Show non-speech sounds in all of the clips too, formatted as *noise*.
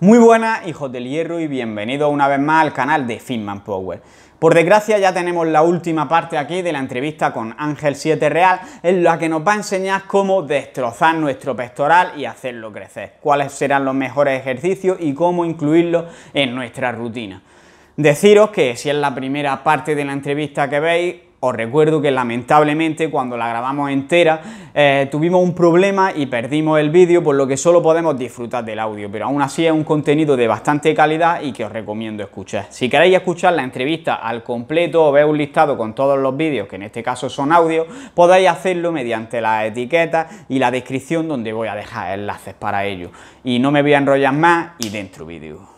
Muy buenas hijos del hierro y bienvenidos una vez más al canal de Finman Power. Por desgracia ya tenemos la última parte aquí de la entrevista con Ángel 7 Real en la que nos va a enseñar cómo destrozar nuestro pectoral y hacerlo crecer, cuáles serán los mejores ejercicios y cómo incluirlos en nuestra rutina. Deciros que si es la primera parte de la entrevista que veis, os recuerdo que lamentablemente cuando la grabamos entera eh, tuvimos un problema y perdimos el vídeo por lo que solo podemos disfrutar del audio, pero aún así es un contenido de bastante calidad y que os recomiendo escuchar. Si queréis escuchar la entrevista al completo o ver un listado con todos los vídeos, que en este caso son audio, podéis hacerlo mediante las etiquetas y la descripción donde voy a dejar enlaces para ello. Y no me voy a enrollar más y dentro vídeo.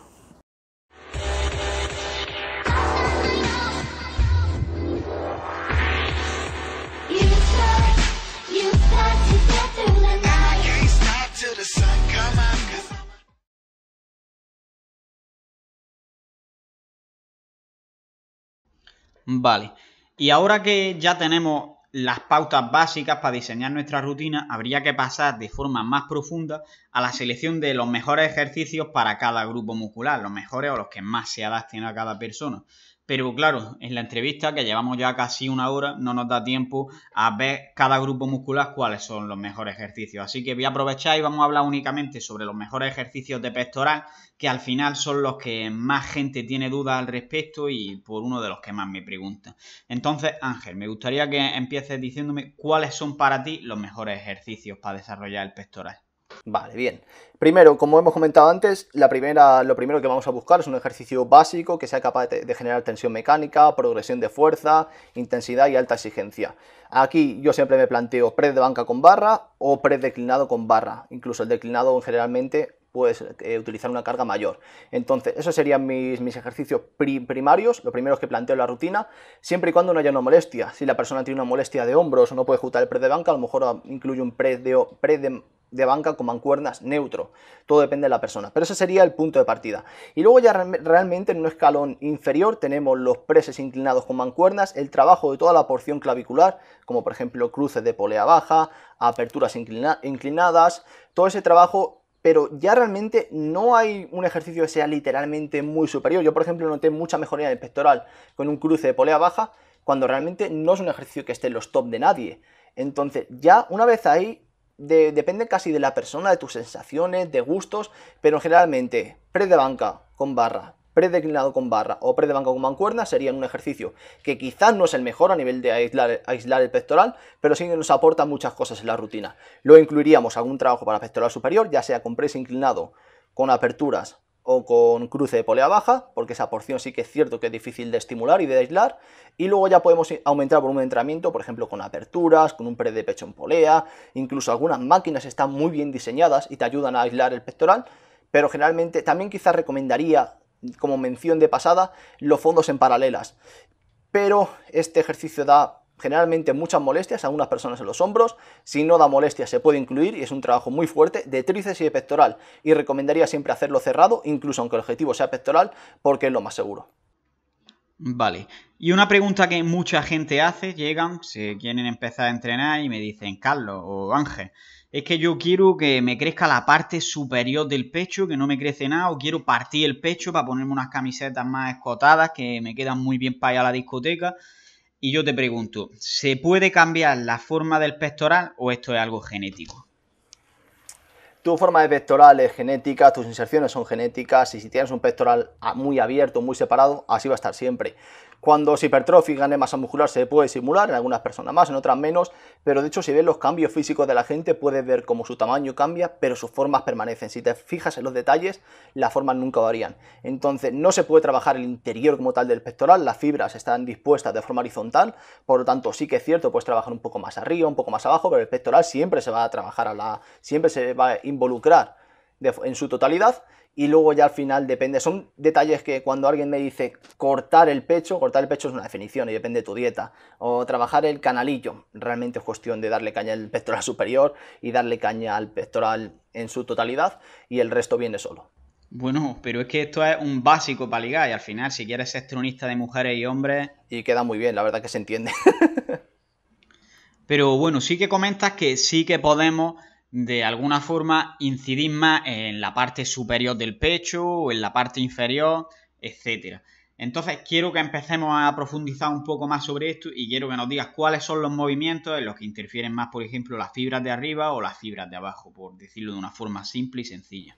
Vale. Y ahora que ya tenemos las pautas básicas para diseñar nuestra rutina, habría que pasar de forma más profunda a la selección de los mejores ejercicios para cada grupo muscular, los mejores o los que más se adapten a cada persona. Pero claro, en la entrevista, que llevamos ya casi una hora, no nos da tiempo a ver cada grupo muscular cuáles son los mejores ejercicios. Así que voy a aprovechar y vamos a hablar únicamente sobre los mejores ejercicios de pectoral, que al final son los que más gente tiene dudas al respecto y por uno de los que más me preguntan. Entonces, Ángel, me gustaría que empieces diciéndome cuáles son para ti los mejores ejercicios para desarrollar el pectoral. Vale, bien. Primero, como hemos comentado antes, la primera, lo primero que vamos a buscar es un ejercicio básico que sea capaz de, generar tensión mecánica, progresión de fuerza, intensidad y alta exigencia. Aquí yo siempre me planteo press de banca con barra o press declinado con barra. Incluso el declinado generalmente puedes eh, utilizar una carga mayor. Entonces, esos serían mis, ejercicios primarios, los primeros que planteo en la rutina, siempre y cuando no haya una molestia. Si la persona tiene una molestia de hombros o no puede juntar el press de banca, a lo mejor ah, incluye un pre de, banca con mancuernas neutro. Todo depende de la persona. Pero ese sería el punto de partida. Y luego ya realmente en un escalón inferior tenemos los preses inclinados con mancuernas, el trabajo de toda la porción clavicular, como por ejemplo cruces de polea baja, aperturas inclinadas, todo ese trabajo pero ya realmente no hay un ejercicio que sea literalmente muy superior. Yo, por ejemplo, noté mucha mejoría en el pectoral con un cruce de polea baja, cuando realmente no es un ejercicio que esté en los top de nadie. Entonces, ya una vez ahí, depende casi de la persona, de tus sensaciones, de gustos, pero generalmente, pre de banca con barra, declinado con barra o banco con mancuerna serían un ejercicio que quizás no es el mejor a nivel de aislar, el pectoral, pero sí que nos aporta muchas cosas en la rutina. Lo incluiríamos algún trabajo para pectoral superior, ya sea con press inclinado, con aperturas o con cruce de polea baja, porque esa porción sí que es cierto que es difícil de estimular y de aislar, y luego ya podemos aumentar por un entrenamiento, por ejemplo, con aperturas, con un pre de pecho en polea, incluso algunas máquinas están muy bien diseñadas y te ayudan a aislar el pectoral, pero generalmente también quizás recomendaría como mención de pasada, los fondos en paralelas. Pero este ejercicio da generalmente muchas molestias a unas personas en los hombros. Si no da molestias, se puede incluir y es un trabajo muy fuerte de tríceps y de pectoral. Y recomendaría siempre hacerlo cerrado, incluso aunque el objetivo sea pectoral, porque es lo más seguro. Vale. Y una pregunta que mucha gente hace, llegan, si quieren empezar a entrenar y me dicen, Carlos o Ángel, es que yo quiero que me crezca la parte superior del pecho, que no me crece nada, o quiero partir el pecho para ponerme unas camisetas más escotadas que me quedan muy bien para ir a la discoteca. Y yo te pregunto, ¿se puede cambiar la forma del pectoral o esto es algo genético? Tu forma de pectoral es genética, tus inserciones son genéticas y si tienes un pectoral muy abierto, muy separado, así va a estar siempre. Cuando se hipertrofican, gane masa muscular se puede simular, en algunas personas más, en otras menos, pero de hecho si ves los cambios físicos de la gente puedes ver cómo su tamaño cambia, pero sus formas permanecen. Si te fijas en los detalles, las formas nunca varían. Entonces no se puede trabajar el interior como tal del pectoral, las fibras están dispuestas de forma horizontal, por lo tanto sí que es cierto, puedes trabajar un poco más arriba, un poco más abajo, pero el pectoral siempre se va a trabajar a la... siempre se va a involucrar en su totalidad, y luego ya al final depende. Son detalles que cuando alguien me dice cortar el pecho, cortar el pecho es una definición y depende de tu dieta. O trabajar el canalillo, realmente es cuestión de darle caña al pectoral *laughs* superior y darle caña al pectoral en su totalidad y el resto viene solo. Bueno, pero es que esto es un básico para ligar y al final si quieres ser tronista de mujeres y hombres... Y queda muy bien, la verdad que se entiende. *laughs* pero bueno, sí que comentas que sí que podemos de alguna forma incidir más en la parte superior del pecho o en la parte inferior, etcétera. Entonces quiero que empecemos a profundizar un poco más sobre esto y quiero que nos digas cuáles son los movimientos en los que interfieren más, por ejemplo, las fibras de arriba o las fibras de abajo, por decirlo de una forma simple y sencilla.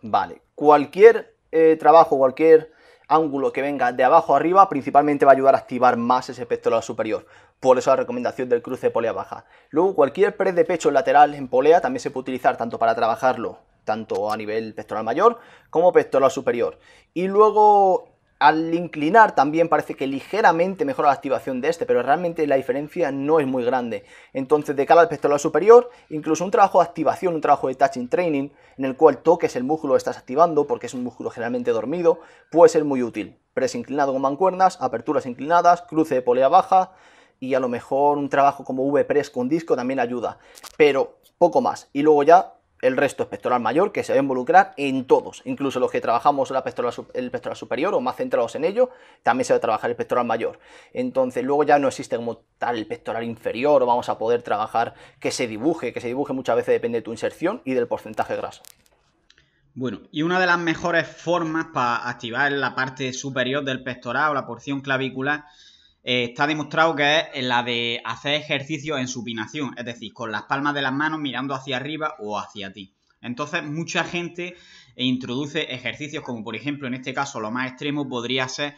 Vale, cualquier eh, trabajo, cualquier ángulo que venga de abajo a arriba, principalmente va a ayudar a activar más ese espectro superior por eso la recomendación del cruce de polea baja. Luego cualquier press de pecho lateral en polea también se puede utilizar tanto para trabajarlo, tanto a nivel pectoral mayor como pectoral superior. Y luego al inclinar también parece que ligeramente mejora la activación de este, pero realmente la diferencia no es muy grande. Entonces, de cara al pectoral superior, incluso un trabajo de activación, un trabajo de touching training, en el cual toques el músculo que estás activando, porque es un músculo generalmente dormido, puede ser muy útil. pres inclinado con mancuernas, aperturas inclinadas, cruce de polea baja, y a lo mejor un trabajo como VPress con disco también ayuda, pero poco más. Y luego ya el resto es pectoral mayor que se va a involucrar en todos, incluso los que trabajamos el pectoral superior o más centrados en ello, también se va a trabajar el pectoral mayor. Entonces luego ya no existe como tal el pectoral inferior o vamos a poder trabajar que se dibuje, que se dibuje muchas veces depende de tu inserción y del porcentaje graso. Bueno, y una de las mejores formas para activar la parte superior del pectoral o la porción clavicular eh, está demostrado que es la de hacer ejercicio en supinación, es decir, con las palmas de las manos mirando hacia arriba o hacia ti. Entonces, mucha gente introduce ejercicios como, por ejemplo, en este caso, lo más extremo podría ser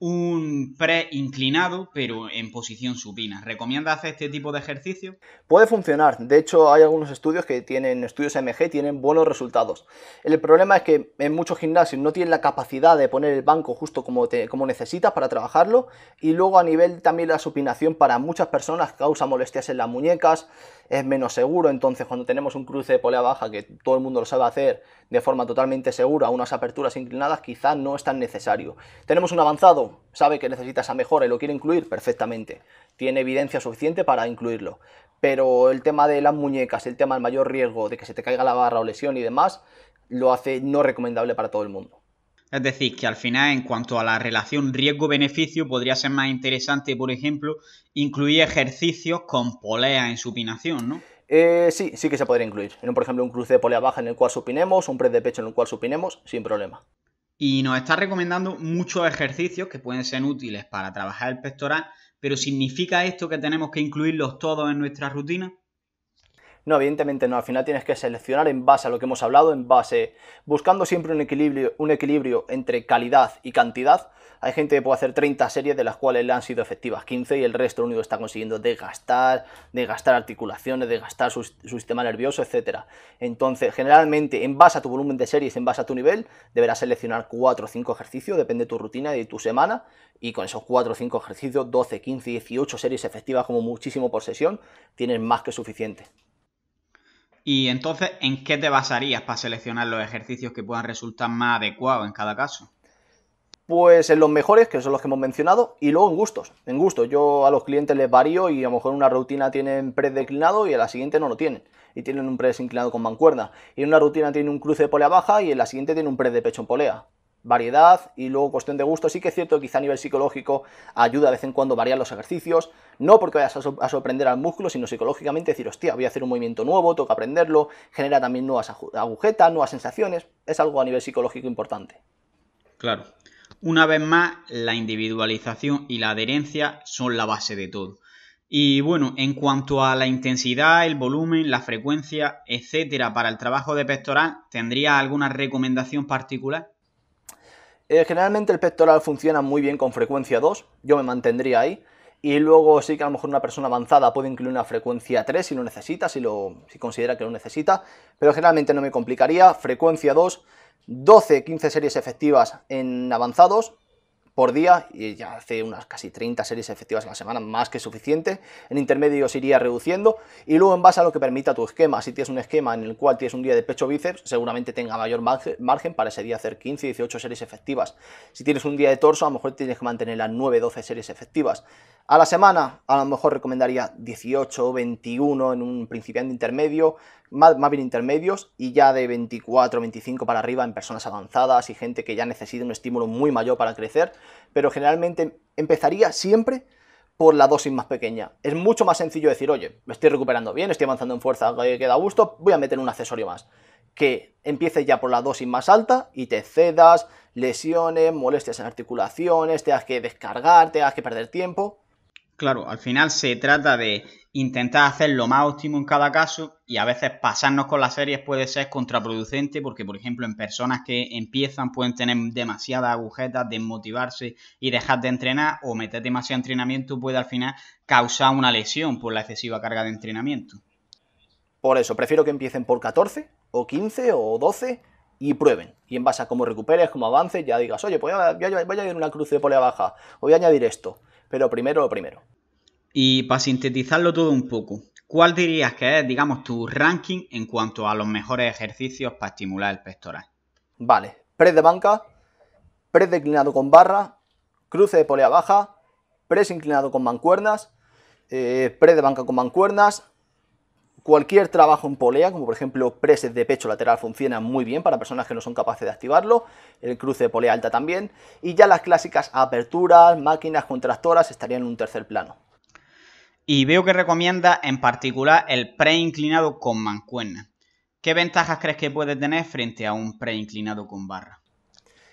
un pre inclinado, pero en posición supina. ¿Recomienda hacer este tipo de ejercicio? Puede funcionar. De hecho, hay algunos estudios que tienen, estudios MG, tienen buenos resultados. El problema es que en muchos gimnasios no tienen la capacidad de poner el banco justo como, te, como necesitas para trabajarlo. Y luego a nivel también la supinación para muchas personas causa molestias en las muñecas es menos seguro. Entonces, cuando tenemos un cruce de polea baja que todo el mundo lo sabe hacer de forma totalmente segura, unas aperturas inclinadas, quizás no es tan necesario. Tenemos un avanzado, sabe que necesita esa mejora y lo quiere incluir perfectamente. Tiene evidencia suficiente para incluirlo. Pero el tema de las muñecas, el tema del mayor riesgo de que se te caiga la barra o lesión y demás, lo hace no recomendable para todo el mundo. Es decir, que al final, en cuanto a la relación riesgo-beneficio, podría ser más interesante, por ejemplo, incluir ejercicios con polea en supinación, ¿no? Eh, sí, sí que se podría incluir. por ejemplo, un cruce de polea baja en el cual supinemos, un press de pecho en el cual supinemos, sin problema. Y nos está recomendando muchos ejercicios que pueden ser útiles para trabajar el pectoral, pero ¿significa esto que tenemos que incluirlos todos en nuestra rutina? No, evidentemente no. Al final tienes que seleccionar en base a lo que hemos hablado, en base, buscando siempre un equilibrio, un equilibrio entre calidad y cantidad. Hay gente que puede hacer 30 series de las cuales le han sido efectivas 15 y el resto lo único que está consiguiendo es desgastar, desgastar articulaciones, desgastar su, su sistema nervioso, etc. Entonces, generalmente, en base a tu volumen de series, en base a tu nivel, deberás seleccionar 4 o 5 ejercicios, depende de tu rutina y de tu semana, y con esos 4 o 5 ejercicios, 12, 15, 18 series efectivas como muchísimo por sesión, tienes más que suficiente. Y entonces, ¿en qué te basarías para seleccionar los ejercicios que puedan resultar más adecuados en cada caso? Pues en los mejores, que son los que hemos mencionado, y luego en gustos. En gustos, yo a los clientes les varío y a lo mejor una rutina tienen press declinado y en la siguiente no lo tienen. Y tienen un press inclinado con mancuerna. Y en una rutina tiene un cruce de polea baja y en la siguiente tiene un pre de pecho en polea variedad y luego cuestión de gusto. Sí que es cierto que quizá a nivel psicológico ayuda de vez en cuando variar los ejercicios, no porque vayas a, sorprender al músculo, sino psicológicamente decir, hostia, voy a hacer un movimiento nuevo, toca aprenderlo, genera también nuevas agujetas, nuevas sensaciones, es algo a nivel psicológico importante. Claro. Una vez más, la individualización y la adherencia son la base de todo. Y bueno, en cuanto a la intensidad, el volumen, la frecuencia, etcétera, para el trabajo de pectoral, ¿tendría alguna recomendación particular? Eh, generalmente el pectoral funciona muy bien con frecuencia 2, yo me mantendría ahí. Y luego sí que a lo mejor una persona avanzada puede incluir una frecuencia 3 si lo necesita, si, lo, si considera que lo necesita, pero generalmente no me complicaría. Frecuencia 2, 12, 15 series efectivas en avanzados, por día y ya hace unas casi 30 series efectivas en la semana, más que suficiente. En intermedio se iría reduciendo y luego en base a lo que permita tu esquema. Si tienes un esquema en el cual tienes un día de pecho bíceps, seguramente tenga mayor margen para ese día hacer 15, 18 series efectivas. Si tienes un día de torso, a lo mejor tienes que mantener las 9, 12 series efectivas. A la semana a lo mejor recomendaría 18, 21 en un principiante intermedio, más, bien intermedios, y ya de 24, 25 para arriba en personas avanzadas y gente que ya necesita un estímulo muy mayor para crecer, pero generalmente empezaría siempre por la dosis más pequeña. Es mucho más sencillo decir, oye, me estoy recuperando bien, estoy avanzando en fuerza, queda a gusto, voy a meter un accesorio más. Que empieces ya por la dosis más alta y te cedas, lesiones, molestias en articulaciones, te has que descargar, te has que perder tiempo. Claro, al final se trata de intentar hacer lo más óptimo en cada caso y a veces pasarnos con las series puede ser contraproducente porque, por ejemplo, en personas que empiezan pueden tener demasiadas agujetas, desmotivarse y dejar de entrenar o meter demasiado entrenamiento puede al final causar una lesión por la excesiva carga de entrenamiento. Por eso, prefiero que empiecen por 14 o 15 o 12 y prueben. Y en base a cómo recuperes, cómo avances, ya digas, oye, pues voy a, ir a, una cruz de polea baja, o voy a añadir esto pero primero lo primero. Y para sintetizarlo todo un poco, ¿cuál dirías que es, digamos, tu ranking en cuanto a los mejores ejercicios para estimular el pectoral? Vale, press de banca, press declinado con barra, cruce de polea baja, press inclinado con mancuernas, eh, press de banca con mancuernas, Cualquier trabajo en polea, como por ejemplo preset de pecho lateral, funciona muy bien para personas que no son capaces de activarlo, el cruce de polea alta también, y ya las clásicas aperturas, máquinas, contractoras estarían en un tercer plano. Y veo que recomienda en particular el pre inclinado con mancuerna. ¿Qué ventajas crees que puede tener frente a un pre inclinado con barra?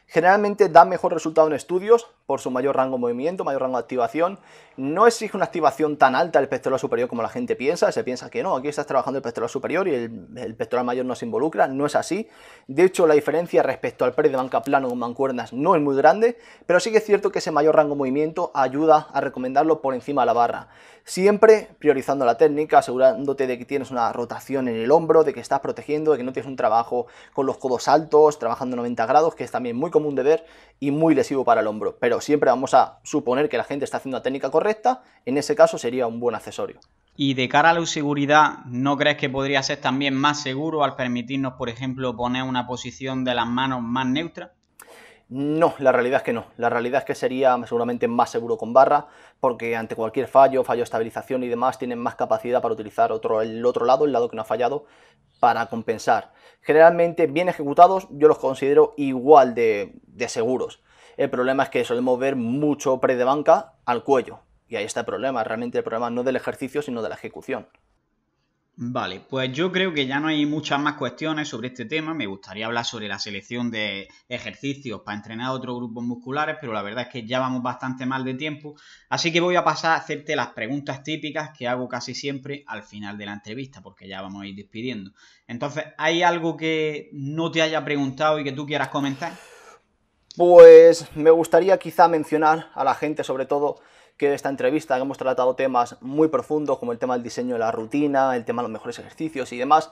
Generalmente da mejor resultado en estudios por su mayor rango de movimiento, mayor rango de activación. No exige una activación tan alta del pectoral superior como la gente piensa. Se piensa que no, aquí estás trabajando el pectoral superior y el, pectoral mayor no se involucra. No es así. De hecho, la diferencia respecto al press de banca plano con mancuernas no es muy grande, pero sí que es cierto que ese mayor rango de movimiento ayuda a recomendarlo por encima de la barra. Siempre priorizando la técnica, asegurándote de que tienes una rotación en el hombro, de que estás protegiendo, de que no tienes un trabajo con los codos altos, trabajando 90 grados, que es también muy común de ver y muy lesivo para el hombro. Pero siempre vamos a suponer que la gente está haciendo la técnica correcta, en ese caso sería un buen accesorio. Y de cara a la seguridad, ¿no crees que podría ser también más seguro al permitirnos, por ejemplo, poner una posición de las manos más neutra? No, la realidad es que no. La realidad es que sería seguramente más seguro con barra, porque ante cualquier fallo, fallo de estabilización y demás, tienen más capacidad para utilizar el otro lado, el lado que no ha fallado, para compensar. Generalmente, bien ejecutados, yo los considero igual de, seguros. El problema es que solemos ver mucho pre de banca al cuello. Y ahí está el problema. Realmente el problema no del ejercicio, sino de la ejecución. Vale, pues yo creo que ya no hay muchas más cuestiones sobre este tema. Me gustaría hablar sobre la selección de ejercicios para entrenar otros grupos musculares, pero la verdad es que ya vamos bastante mal de tiempo. Así que voy a pasar a hacerte las preguntas típicas que hago casi siempre al final de la entrevista, porque ya vamos a ir despidiendo. Entonces, ¿hay algo que no te haya preguntado y que tú quieras comentar? Pues me gustaría quizá mencionar a la gente, sobre todo, que esta entrevista hemos tratado temas muy profundos como el tema del diseño de la rutina, el tema de los mejores ejercicios y demás,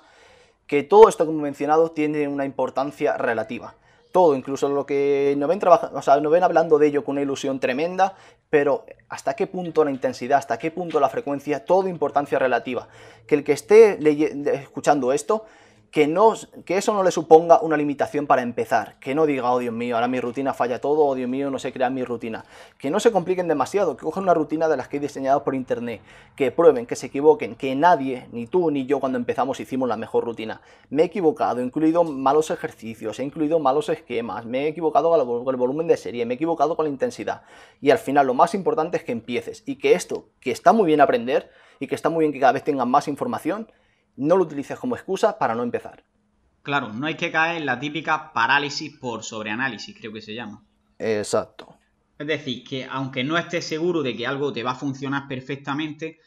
que todo esto que hemos mencionado tiene una importancia relativa. Todo, incluso lo que nos ven, o sea, nos ven hablando de ello con una ilusión tremenda, pero hasta qué punto la intensidad, hasta qué punto la frecuencia, todo importancia relativa. Que el que esté escuchando esto que, eso no le suponga una limitación para empezar, que no diga, oh Dios mío, ahora mi rutina falla todo, oh Dios mío, no sé crear mi rutina, que no se compliquen demasiado, que cojan una rutina de las que he diseñado por internet, que prueben, que se equivoquen, que nadie, ni tú ni yo cuando empezamos hicimos la mejor rutina. Me he equivocado, he incluido malos ejercicios, he incluido malos esquemas, me he equivocado con el volumen de serie, me he equivocado con la intensidad. Y al final lo más importante es que empieces y que esto, que está muy bien aprender y que está muy bien que cada vez tengan más información, no lo utilices como excusa para no empezar. Claro, no hay que caer en la típica parálisis por sobreanálisis, creo que se llama. Exacto. Es decir, que aunque no estés seguro de que algo te va a funcionar perfectamente,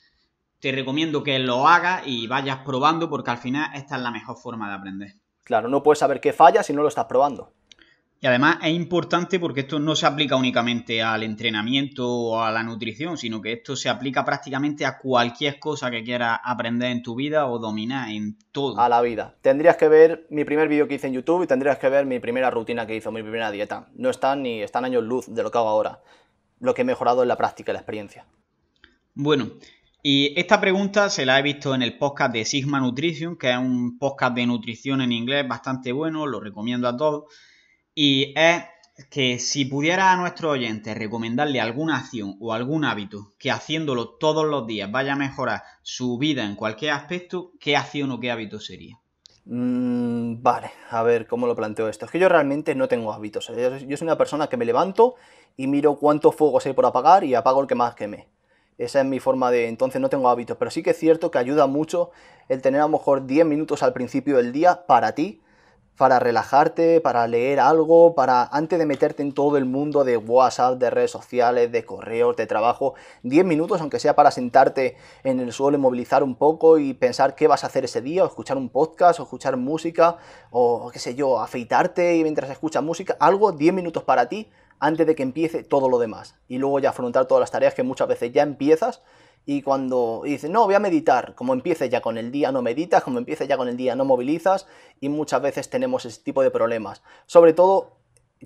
te recomiendo que lo hagas y vayas probando porque al final esta es la mejor forma de aprender. Claro, no puedes saber qué falla si no lo estás probando. Y además es importante porque esto no se aplica únicamente al entrenamiento o a la nutrición, sino que esto se aplica prácticamente a cualquier cosa que quieras aprender en tu vida o dominar en todo. A la vida. Tendrías que ver mi primer vídeo que hice en YouTube y tendrías que ver mi primera rutina que hizo, mi primera dieta. No están ni están años luz de lo que hago ahora. Lo que he mejorado es la práctica, y la experiencia. Bueno, y esta pregunta se la he visto en el podcast de Sigma Nutrition, que es un podcast de nutrición en inglés bastante bueno, lo recomiendo a todos y es que si pudiera a nuestro oyente recomendarle alguna acción o algún hábito que haciéndolo todos los días vaya a mejorar su vida en cualquier aspecto, ¿qué acción o qué hábito sería? Mm, vale, a ver cómo lo planteo esto. Es que yo realmente no tengo hábitos. ¿eh? Yo soy una persona que me levanto y miro cuántos fuegos hay por apagar y apago el que más queme. Esa es mi forma de entonces no tengo hábitos, pero sí que es cierto que ayuda mucho el tener a lo mejor 10 minutos al principio del día para ti, para relajarte, para leer algo, para antes de meterte en todo el mundo de WhatsApp, de redes sociales, de correos, de trabajo, 10 minutos, aunque sea para sentarte en el suelo y movilizar un poco y pensar qué vas a hacer ese día, o escuchar un podcast, o escuchar música, o qué sé yo, afeitarte y mientras escuchas música, algo, 10 minutos para ti antes de que empiece todo lo demás. Y luego ya afrontar todas las tareas que muchas veces ya empiezas y cuando dice dices, no, voy a meditar, como empieces ya con el día no meditas, como empieces ya con el día no movilizas, y muchas veces tenemos ese tipo de problemas. Sobre todo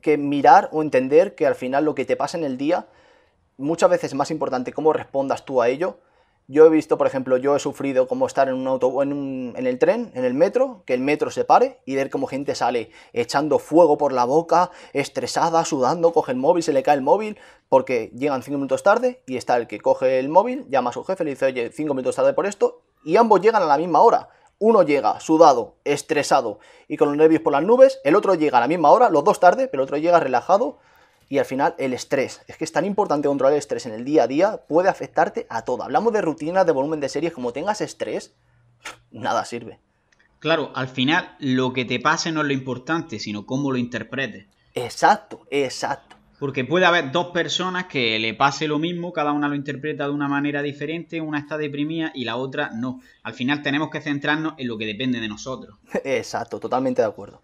que mirar o entender que al final lo que te pasa en el día, muchas veces es más importante cómo respondas tú a ello yo he visto, por ejemplo, yo he sufrido como estar en un autobús, en, en el tren, en el metro, que el metro se pare y ver cómo gente sale echando fuego por la boca, estresada, sudando, coge el móvil, se le cae el móvil, porque llegan cinco minutos tarde y está el que coge el móvil, llama a su jefe, le dice, oye, cinco minutos tarde por esto, y ambos llegan a la misma hora. Uno llega sudado, estresado y con los nervios por las nubes, el otro llega a la misma hora, los dos tarde, pero el otro llega relajado, y al final el estrés. Es que es tan importante controlar el estrés en el día a día, puede afectarte a todo. Hablamos de rutinas, de volumen de series, como tengas estrés, nada sirve. Claro, al final lo que te pase no es lo importante, sino cómo lo interpretes. Exacto, exacto. Porque puede haber dos personas que le pase lo mismo, cada una lo interpreta de una manera diferente, una está deprimida y la otra no. Al final tenemos que centrarnos en lo que depende de nosotros. *laughs* Exacto, totalmente de acuerdo.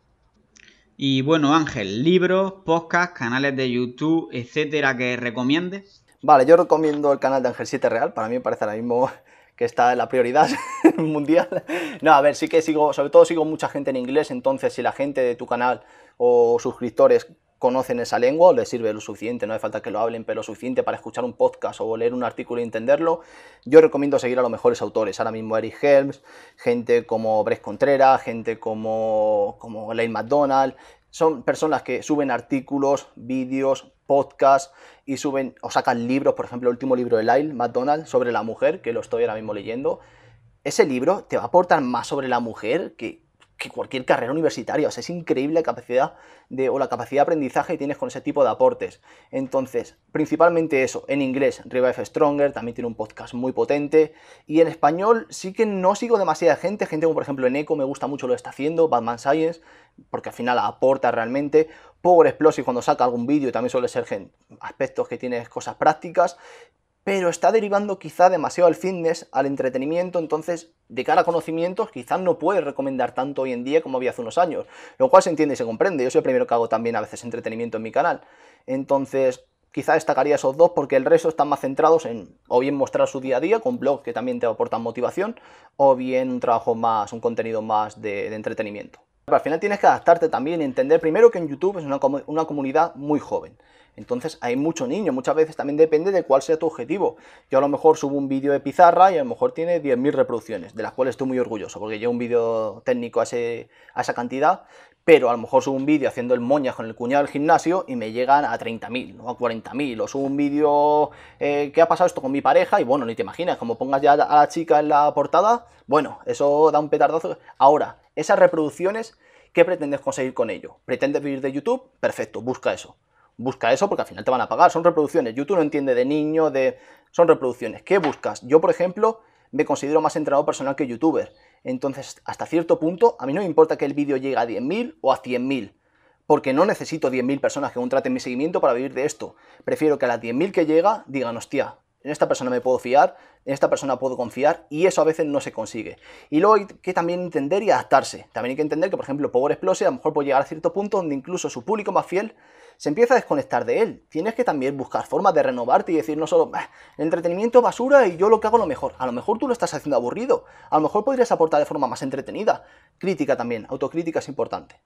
Y bueno, Ángel, libros, podcasts, canales de YouTube, etcétera, que recomiendes. Vale, yo recomiendo el canal de Ángel 7 Real, para mí parece ahora mismo *laughs* que está en la prioridad *laughs* mundial. No, a ver, sí que sigo, sobre todo sigo mucha gente en inglés, entonces si la gente de tu canal o suscriptores conocen esa lengua o les sirve lo suficiente, no hace falta que lo hablen, pero lo suficiente para escuchar un podcast o leer un artículo y entenderlo, yo recomiendo seguir a los mejores autores. Ahora mismo Eric Helms, gente como Bres Contreras, gente como, como McDonald, son personas que suben artículos, vídeos, podcasts y suben o sacan libros, por ejemplo, el último libro de Lyle McDonald sobre la mujer, que lo estoy ahora mismo leyendo. Ese libro te va a aportar más sobre la mujer que, que cualquier carrera universitaria. O sea, es increíble la capacidad de, o la capacidad de aprendizaje que tienes con ese tipo de aportes. Entonces, principalmente eso, en inglés, Revive Stronger, también tiene un podcast muy potente. Y en español sí que no sigo demasiada gente, gente como por ejemplo en Eco, me gusta mucho lo que está haciendo, Batman Science, porque al final aporta realmente. Power Explosive cuando saca algún vídeo también suele ser aspectos que tienes cosas prácticas pero está derivando quizá demasiado al fitness, al entretenimiento, entonces de cara a conocimientos quizás no puede recomendar tanto hoy en día como había hace unos años, lo cual se entiende y se comprende, yo soy el primero que hago también a veces entretenimiento en mi canal, entonces quizá destacaría esos dos porque el resto están más centrados en o bien mostrar su día a día con blogs que también te aportan motivación o bien un trabajo más, un contenido más de, entretenimiento. Pero al final tienes que adaptarte también y entender primero que en YouTube es una comunidad muy joven. Entonces hay mucho niño, muchas veces también depende de cuál sea tu objetivo. Yo a lo mejor subo un vídeo de pizarra y a lo mejor tiene 10.000 reproducciones, de las cuales estoy muy orgulloso, porque llevo un vídeo técnico a, esa cantidad, pero a lo mejor subo un vídeo haciendo el moña con el cuñado del gimnasio y me llegan a 30.000 o a 40.000, o subo un vídeo eh, que ha pasado esto con mi pareja y bueno, ni te imaginas, como pongas ya a la chica en la portada, bueno, eso da un petardazo. Ahora, esas reproducciones, ¿qué pretendes conseguir con ello? ¿Pretendes vivir de YouTube? Perfecto, busca eso. Busca eso porque al final te van a pagar, son reproducciones. YouTube no entiende de niño, de... Son reproducciones. ¿Qué buscas? Yo, por ejemplo, me considero más entrenado personal que youtuber. Entonces, hasta cierto punto, a mí no me importa que el vídeo llegue a 10.000 o a 100.000, porque no necesito 10.000 personas que traten mi seguimiento para vivir de esto. Prefiero que a las 10.000 que llega digan, hostia, en esta persona me puedo fiar, en esta persona puedo confiar, y eso a veces no se consigue. Y luego hay que también entender y adaptarse. También hay que entender que, por ejemplo, Power Explosive a lo mejor puede llegar a cierto punto donde incluso su público más fiel se empieza a desconectar de él. Tienes que también buscar formas de renovarte y decir no solo el entretenimiento basura y yo lo que hago lo mejor. A lo mejor tú lo estás haciendo aburrido. A lo mejor podrías aportar de forma más entretenida. Crítica también, autocrítica es importante.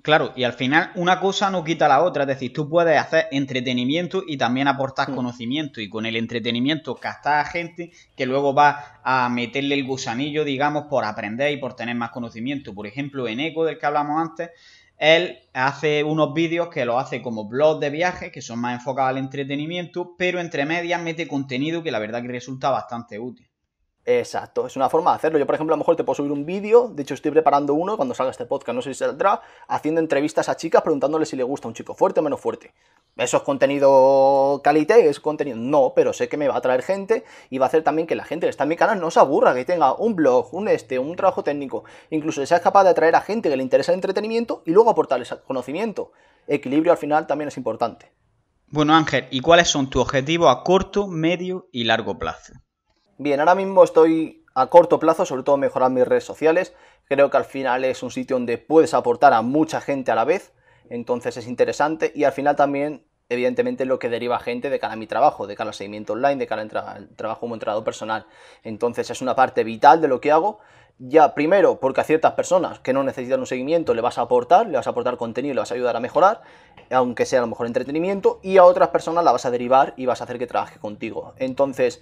Claro, y al final una cosa no quita la otra, es decir, tú puedes hacer entretenimiento y también aportar mm. conocimiento y con el entretenimiento captar a gente que luego va a meterle el gusanillo, digamos, por aprender y por tener más conocimiento. Por ejemplo, en Eco, del que hablamos antes, él hace unos vídeos que lo hace como blog de viajes, que son más enfocados al entretenimiento, pero entre medias mete contenido que la verdad que resulta bastante útil. Exacto, es una forma de hacerlo. Yo, por ejemplo, a lo mejor te puedo subir un vídeo, de hecho estoy preparando uno cuando salga este podcast, no sé si saldrá, haciendo entrevistas a chicas preguntándoles si le gusta un chico fuerte o menos fuerte. ¿Eso es contenido calité? ¿Es contenido? No, pero sé que me va a traer gente y va a hacer también que la gente que está en mi canal no se aburra, que tenga un blog, un este, un trabajo técnico, incluso seas capaz de atraer a gente que le interesa el entretenimiento y luego aportarles conocimiento. Equilibrio al final también es importante. Bueno Ángel, ¿y cuáles son tus objetivos a corto, medio y largo plazo? Bien, ahora mismo estoy a corto plazo, sobre todo mejorar mis redes sociales. Creo que al final es un sitio donde puedes aportar a mucha gente a la vez, entonces es interesante y al final también evidentemente lo que deriva gente de cara a mi trabajo, de cara al seguimiento online, de cara al trabajo como entrenador personal. Entonces es una parte vital de lo que hago. Ya primero, porque a ciertas personas que no necesitan un seguimiento le vas a aportar, le vas a aportar contenido, le vas a ayudar a mejorar, aunque sea a lo mejor entretenimiento, y a otras personas la vas a derivar y vas a hacer que trabaje contigo. Entonces,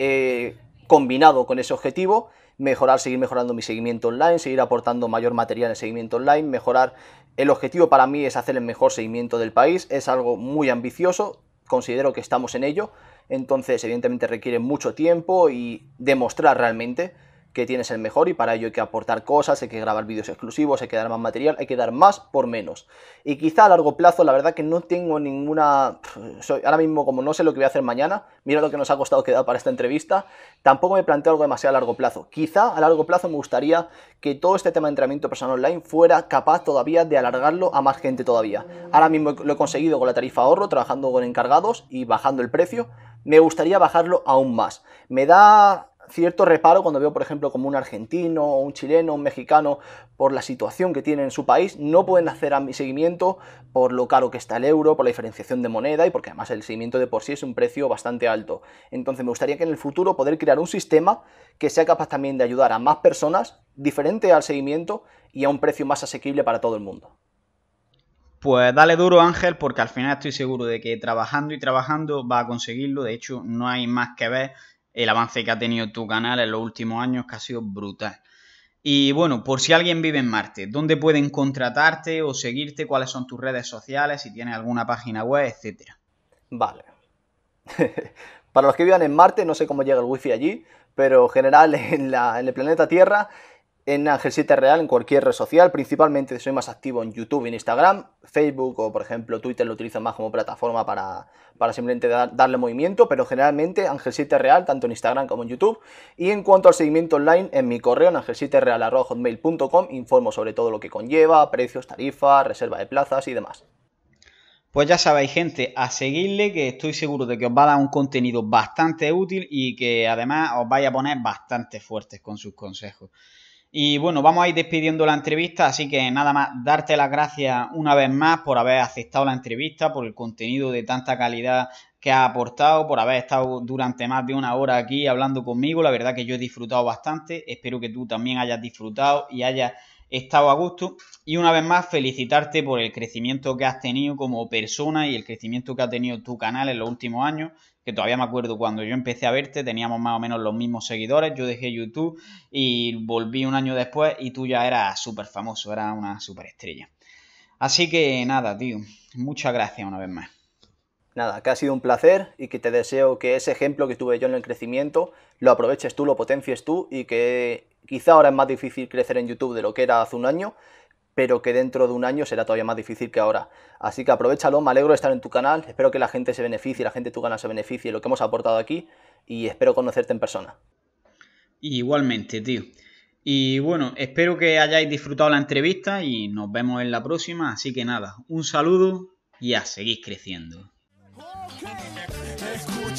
eh, combinado con ese objetivo, mejorar, seguir mejorando mi seguimiento online, seguir aportando mayor material en seguimiento online, mejorar. El objetivo para mí es hacer el mejor seguimiento del país, es algo muy ambicioso, considero que estamos en ello, entonces evidentemente requiere mucho tiempo y demostrar realmente que tienes el mejor y para ello hay que aportar cosas, hay que grabar vídeos exclusivos, hay que dar más material, hay que dar más por menos. Y quizá a largo plazo, la verdad que no tengo ninguna... ahora mismo como no sé lo que voy a hacer mañana, mira lo que nos ha costado quedar para esta entrevista, tampoco me planteo algo demasiado a largo plazo. Quizá a largo plazo me gustaría que todo este tema de entrenamiento personal online fuera capaz todavía de alargarlo a más gente todavía. Ahora mismo lo he conseguido con la tarifa ahorro, trabajando con encargados y bajando el precio. Me gustaría bajarlo aún más. Me da cierto reparo cuando veo, por ejemplo, como un argentino, un chileno, un mexicano, por la situación que tienen en su país, no pueden hacer a mi seguimiento por lo caro que está el euro, por la diferenciación de moneda y porque además el seguimiento de por sí es un precio bastante alto. Entonces me gustaría que en el futuro poder crear un sistema que sea capaz también de ayudar a más personas, diferente al seguimiento y a un precio más asequible para todo el mundo. Pues dale duro Ángel, porque al final estoy seguro de que trabajando y trabajando va a conseguirlo. De hecho, no hay más que ver el avance que ha tenido tu canal en los últimos años, que ha sido brutal. Y bueno, por si alguien vive en Marte, ¿dónde pueden contratarte o seguirte? ¿Cuáles son tus redes sociales? Si tienes alguna página web, etcétera. Vale. *laughs* Para los que vivan en Marte, no sé cómo llega el wifi allí, pero general en, en el planeta Tierra en angel 7 Real en cualquier red social. Principalmente soy más activo en YouTube, en Instagram, Facebook o por ejemplo Twitter lo utilizo más como plataforma para, simplemente darle movimiento, pero generalmente angel 7 Real tanto en Instagram como en YouTube. Y en cuanto al seguimiento online, en mi correo en angel7real.com informo sobre todo lo que conlleva, precios, tarifas, reserva de plazas y demás. Pues ya sabéis, gente, a seguirle, que estoy seguro de que os va a dar un contenido bastante útil y que además os vaya a poner bastante fuertes con sus consejos. Y bueno, vamos a ir despidiendo la entrevista, así que nada más, darte las gracias una vez más por haber aceptado la entrevista, por el contenido de tanta calidad que ha aportado, por haber estado durante más de una hora aquí hablando conmigo. La verdad que yo he disfrutado bastante, espero que tú también hayas disfrutado y hayas estado a gusto. Y una vez más, felicitarte por el crecimiento que has tenido como persona y el crecimiento que ha tenido tu canal en los últimos años que todavía me acuerdo cuando yo empecé a verte, teníamos más o menos los mismos seguidores, yo dejé YouTube y volví un año después y tú ya eras súper famoso, eras una súper estrella. Así que nada, tío, muchas gracias una vez más. Nada, que ha sido un placer y que te deseo que ese ejemplo que tuve yo en el crecimiento lo aproveches tú, lo potencies tú y que quizá ahora es más difícil crecer en YouTube de lo que era hace un año pero que dentro de un año será todavía más difícil que ahora. Así que aprovechalo, me alegro de estar en tu canal, espero que la gente se beneficie, la gente de tu canal se beneficie lo que hemos aportado aquí y espero conocerte en persona. Igualmente, tío. Y bueno, espero que hayáis disfrutado la entrevista y nos vemos en la próxima, así que nada, un saludo y a seguir creciendo